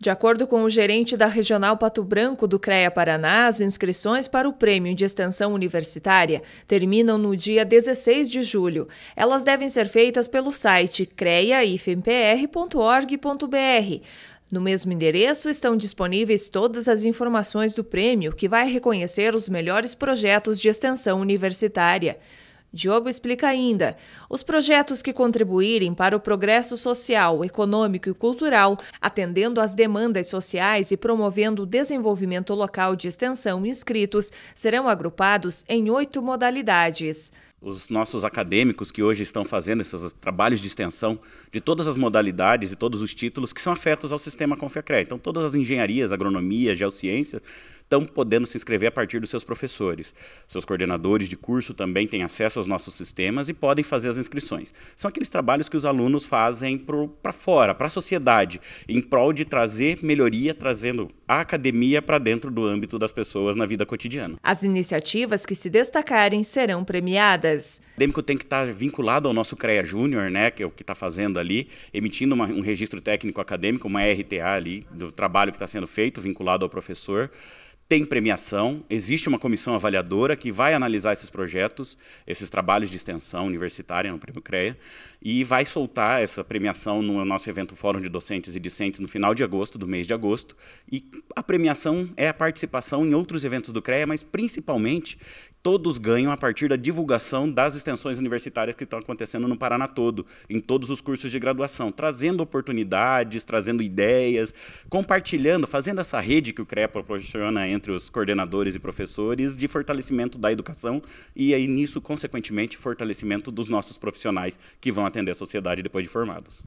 De acordo com o gerente da Regional Pato Branco do CREA Paraná, as inscrições para o Prêmio de Extensão Universitária terminam no dia 16 de julho. Elas devem ser feitas pelo site creaifmpr.org.br. No mesmo endereço estão disponíveis todas as informações do prêmio, que vai reconhecer os melhores projetos de extensão universitária. Diogo explica ainda: os projetos que contribuírem para o progresso social, econômico e cultural, atendendo às demandas sociais e promovendo o desenvolvimento local de extensão inscritos, serão agrupados em oito modalidades. Os nossos acadêmicos que hoje estão fazendo esses trabalhos de extensão de todas as modalidades e todos os títulos que são afetos ao sistema Confiacré. Então, todas as engenharias, agronomia, geociência, estão podendo se inscrever a partir dos seus professores. Seus coordenadores de curso também têm acesso aos nossos sistemas e podem fazer as inscrições. São aqueles trabalhos que os alunos fazem para fora, para a sociedade, em prol de trazer melhoria, trazendo a academia para dentro do âmbito das pessoas na vida cotidiana. As iniciativas que se destacarem serão premiadas. O acadêmico tem que estar tá vinculado ao nosso CREA Júnior, né, que é o que está fazendo ali, emitindo uma, um registro técnico acadêmico, uma RTA ali, do trabalho que está sendo feito, vinculado ao professor tem premiação, existe uma comissão avaliadora que vai analisar esses projetos, esses trabalhos de extensão universitária no Prêmio CREA, e vai soltar essa premiação no nosso evento Fórum de Docentes e Discentes no final de agosto, do mês de agosto. E a premiação é a participação em outros eventos do CREA, mas principalmente todos ganham a partir da divulgação das extensões universitárias que estão acontecendo no Paraná todo, em todos os cursos de graduação, trazendo oportunidades, trazendo ideias, compartilhando, fazendo essa rede que o CREA proporciona entre os coordenadores e professores de fortalecimento da educação e aí nisso, consequentemente, fortalecimento dos nossos profissionais que vão atender a sociedade depois de formados.